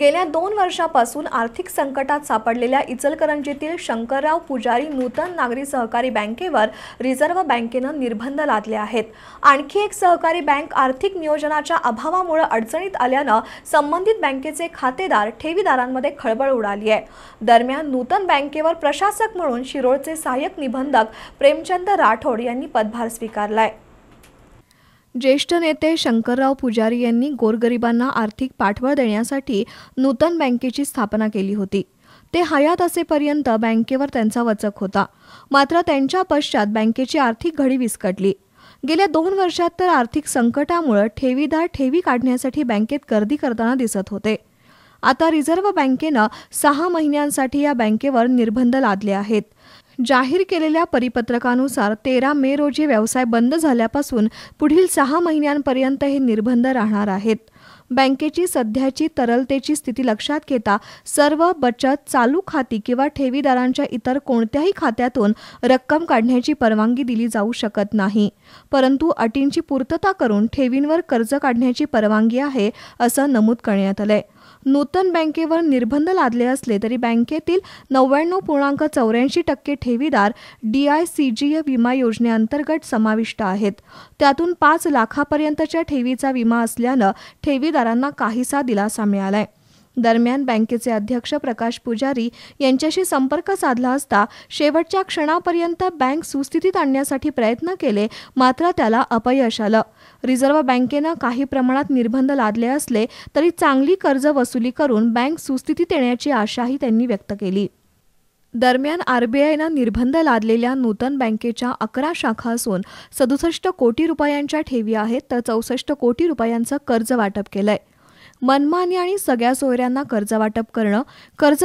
गेल्या दोन वर्षापासून आर्थिक संकटात सापडलेल्या इचलकरंजीतील शंकरराव पुजारी नूतन नागरी सहकारी बँकेवर रिझर्व्ह बँकेनं निर्बंध लादले आहेत आणखी एक सहकारी बँक आर्थिक नियोजनाच्या अभावामुळे अडचणीत आल्यानं संबंधित बँकेचे खातेदार ठेवीदारांमध्ये खळबळ उडाली आहे दरम्यान नूतन बँकेवर प्रशासक म्हणून शिरोळचे सहाय्यक निबंधक प्रेमचंद राठोड यांनी पदभार स्वीकारलाय ज्येष्ठ नेते शंकरराव पुजारी यांनी गोरगरिबांना आर्थिक पाठबळ देण्यासाठी नूतन बँकेची स्थापना केली होती ते हयात असेपर्यंत बँकेवर त्यांचा वचक होता मात्र त्यांच्या पश्चात बँकेची आर्थिक घडी विस्कटली गेल्या दोन वर्षात तर आर्थिक संकटामुळे ठेवीदार ठेवी काढण्यासाठी बँकेत गर्दी करताना दिसत होते आता रिझर्व्ह बँकेनं सहा महिन्यांसाठी या बँकेवर निर्बंध लादले आहेत जाहीर केलेल्या परिपत्रकानुसार तेरा मे रोजी व्यवसाय बंद झाल्यापासून पुढील सहा महिन्यांपर्यंत हे निर्बंध राहणार आहेत बँकेची सध्याची तरलतेची स्थिती लक्षात घेता सर्व बचत चालू खाती किंवा ठेवीदारांच्या इतर कोणत्याही खात्यातून रक्कम काढण्याची परवानगी दिली जाऊ शकत नाही परंतु अटींची पूर्तता करून ठेवींवर कर्ज काढण्याची परवानगी आहे असं नमूद करण्यात आलंय नूतन बँकेवर निर्बंध लादले असले तरी बँकेतील नव्याण्णव पूर्णांक चौऱ्याऐंशी टक्के ठेवीदार डी आय सी जी या विमा योजनेअंतर्गत समाविष्ट आहेत त्यातून पाच लाखापर्यंतच्या ठेवीचा विमा असल्यानं ठेवीदारांना काहीसा दिलासा मिळालाय दरम्यान बँकेचे अध्यक्ष प्रकाश पुजारी यांच्याशी संपर्क साधला असता शेवटच्या क्षणापर्यंत बँक सुस्थितीत आणण्यासाठी प्रयत्न केले मात्र त्याला अपयश आलं रिझर्व्ह बँकेनं काही प्रमाणात निर्बंध लादले असले तरी चांगली कर्ज वसुली करून बँक सुस्थितीत येण्याची आशाही त्यांनी व्यक्त केली दरम्यान आरबीआयनं निर्बंध लादलेल्या नूतन बँकेच्या अकरा शाखा असून सदुसष्ट कोटी रुपयांच्या ठेवी आहेत तर चौसष्ट कोटी रुपयांचं कर्ज वाटप केलंय मनमानी आणि सगळ्या सोयऱ्यांना कर्ज वाटप करणं कर्ज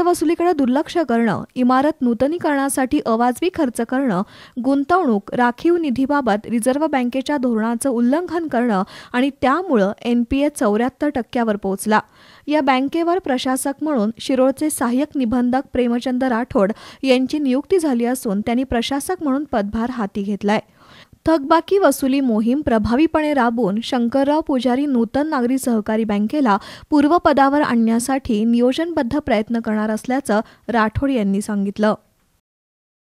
दुर्लक्ष करणं इमारत नूतनीकरणासाठी अवाजवी खर्च करणं गुंतवणूक राखीव निधीबाबत रिझर्व्ह बँकेच्या धोरणाचं उल्लंघन करणं आणि त्यामुळं एनपीए चौऱ्याहत्तर टक्क्यावर पोहोचला या बँकेवर प्रशासक म्हणून शिरोळचे सहाय्यक निबंधक प्रेमचंद राठोड यांची नियुक्ती झाली असून त्यांनी प्रशासक म्हणून पदभार हाती घेतलाय थकबाकी वसुली मोहीम प्रभावीपणे राबवून शंकरराव पुजारी नूतन नागरी सहकारी बँकेला पूर्वपदावर आणण्यासाठी नियोजनबद्ध प्रयत्न करणार असल्याचं राठोड यांनी सांगितलं